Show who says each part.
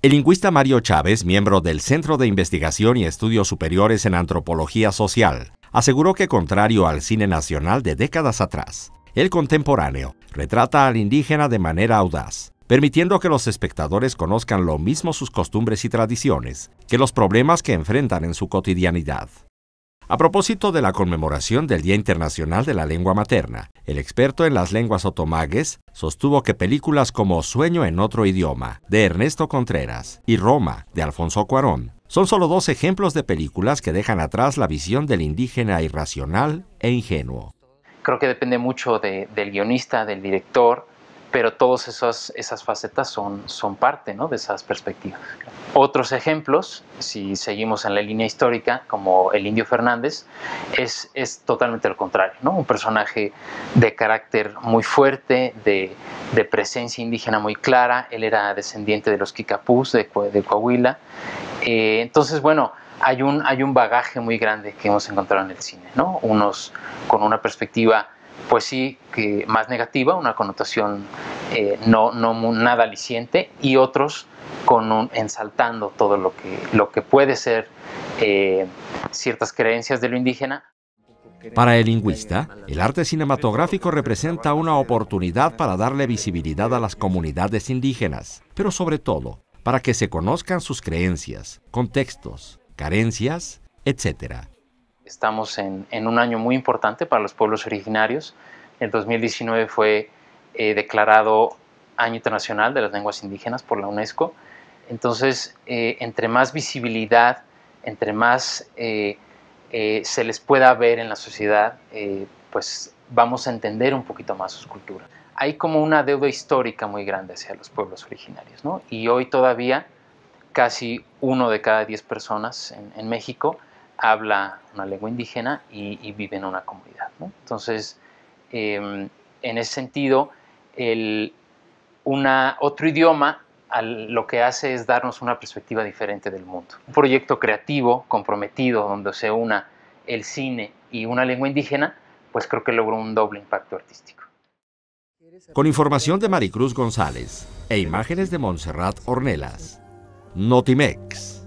Speaker 1: El lingüista Mario Chávez, miembro del Centro de Investigación y Estudios Superiores en Antropología Social, aseguró que contrario al cine nacional de décadas atrás, el contemporáneo retrata al indígena de manera audaz, permitiendo que los espectadores conozcan lo mismo sus costumbres y tradiciones que los problemas que enfrentan en su cotidianidad. A propósito de la conmemoración del Día Internacional de la Lengua Materna, el experto en las lenguas otomagues sostuvo que películas como Sueño en otro idioma, de Ernesto Contreras, y Roma, de Alfonso Cuarón, son solo dos ejemplos de películas que dejan atrás la visión del indígena irracional e ingenuo.
Speaker 2: Creo que depende mucho del guionista, del director, pero todas esas, esas facetas son, son parte de esas perspectivas. Otros ejemplos, si seguimos en la línea histórica, como el indio Fernández, es, es totalmente lo contrario, ¿no? un personaje de carácter muy fuerte, de, presencia indígena muy clara, él era descendiente de los Kikapús de, Coahuila, eh, entonces bueno, hay un, hay un bagaje muy grande que hemos encontrado en el cine, ¿no? unos con una perspectiva pues sí, que más negativa, una connotación eh, no, nada aliciente, y otros con ensaltando todo lo que, lo que puede ser eh, ciertas creencias de lo indígena.
Speaker 1: Para el lingüista, el arte cinematográfico representa una oportunidad para darle visibilidad a las comunidades indígenas, pero sobre todo, para que se conozcan sus creencias, contextos, carencias, etc
Speaker 2: estamos en, un año muy importante para los pueblos originarios. El 2019 fue eh, declarado Año Internacional de las Lenguas Indígenas por la UNESCO. Entonces, eh, entre más visibilidad, entre más eh, se les pueda ver en la sociedad, pues vamos a entender un poquito más sus culturas. Hay como una deuda histórica muy grande hacia los pueblos originarios, ¿no? Y hoy todavía casi uno de cada diez personas en México habla una lengua indígena y, vive en una comunidad. Entonces, em, en ese sentido, otro idioma lo que hace es darnos una perspectiva diferente del mundo. Un proyecto creativo, comprometido, donde se una el cine y una lengua indígena, pues creo que logró un doble impacto artístico.
Speaker 1: Con información de Maricruz González e imágenes de Montserrat Ornelas, Notimex.